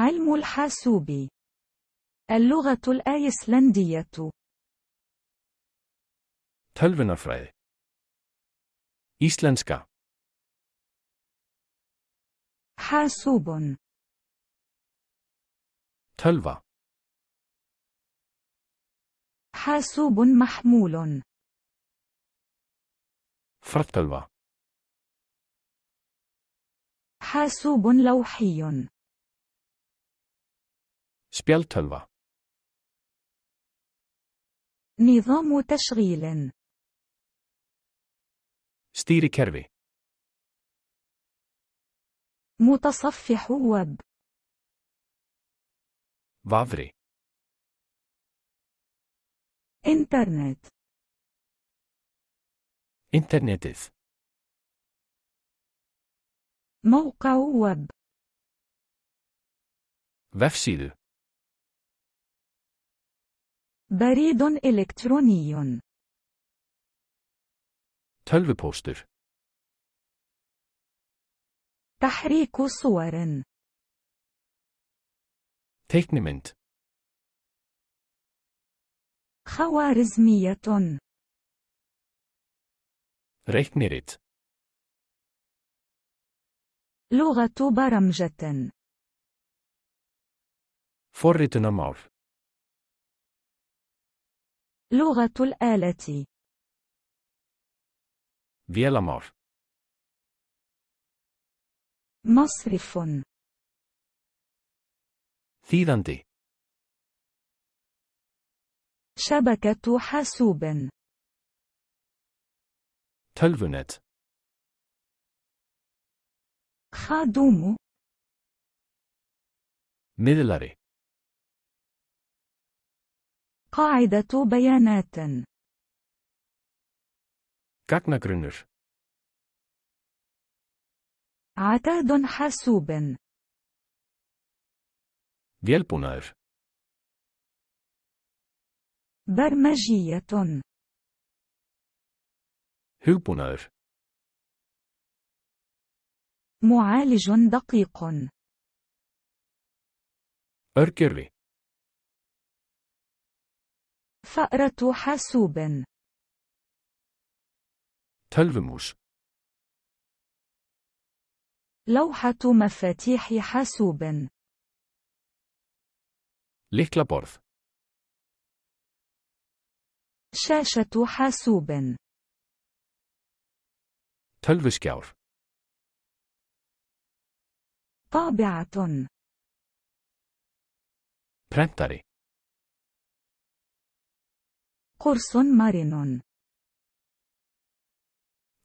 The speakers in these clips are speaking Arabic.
علم الحاسوب اللغة الأيسلندية Tölvunarfræði إيسلنسكا حاسوب تلفا حاسوب محمول فرتلفا حاسوب لوحي Spjaltölva. نظام تشغيل stýrikerfi متصفح ويب vafri إنترنت internetið موقع ويب vefsíðu بريد إلكتروني. تلفبوستر. تحريك صور. تكنمنت. خوارزمية. ريكنيريت. لغة برمجة. فورتنا مارف. لغة الآلة فيلامور مصرف ثيراندي شبكة حاسوب تلفونت خادوم ميدلاري قاعدة بيانات Gagnagrunner عتاد حاسوب Wielpunar برمجية Hugbunar معالج دقيق Örkeri فأرة حاسوب تلفموش لوحة مفاتيح حاسوب بورث. شاشة حاسوب Tölvuskjár طابعة Prentari قرص مرن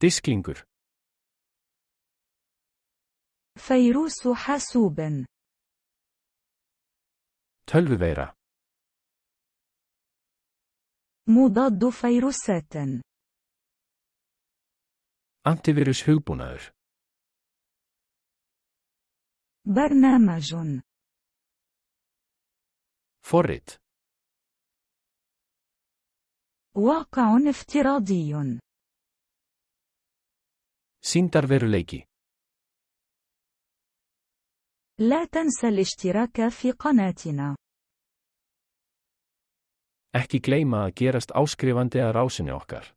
ديسكينجر فيروس حاسوب تلفيرا مضاد فيروسات أنتي فيروس هوبونر برنامج فوريت واقع افتراضي Sýndarveruleiki لا تنسى الاشتراك في قناتنا. Ekki gleyma að gerast áskrifandi að rásinni okkar.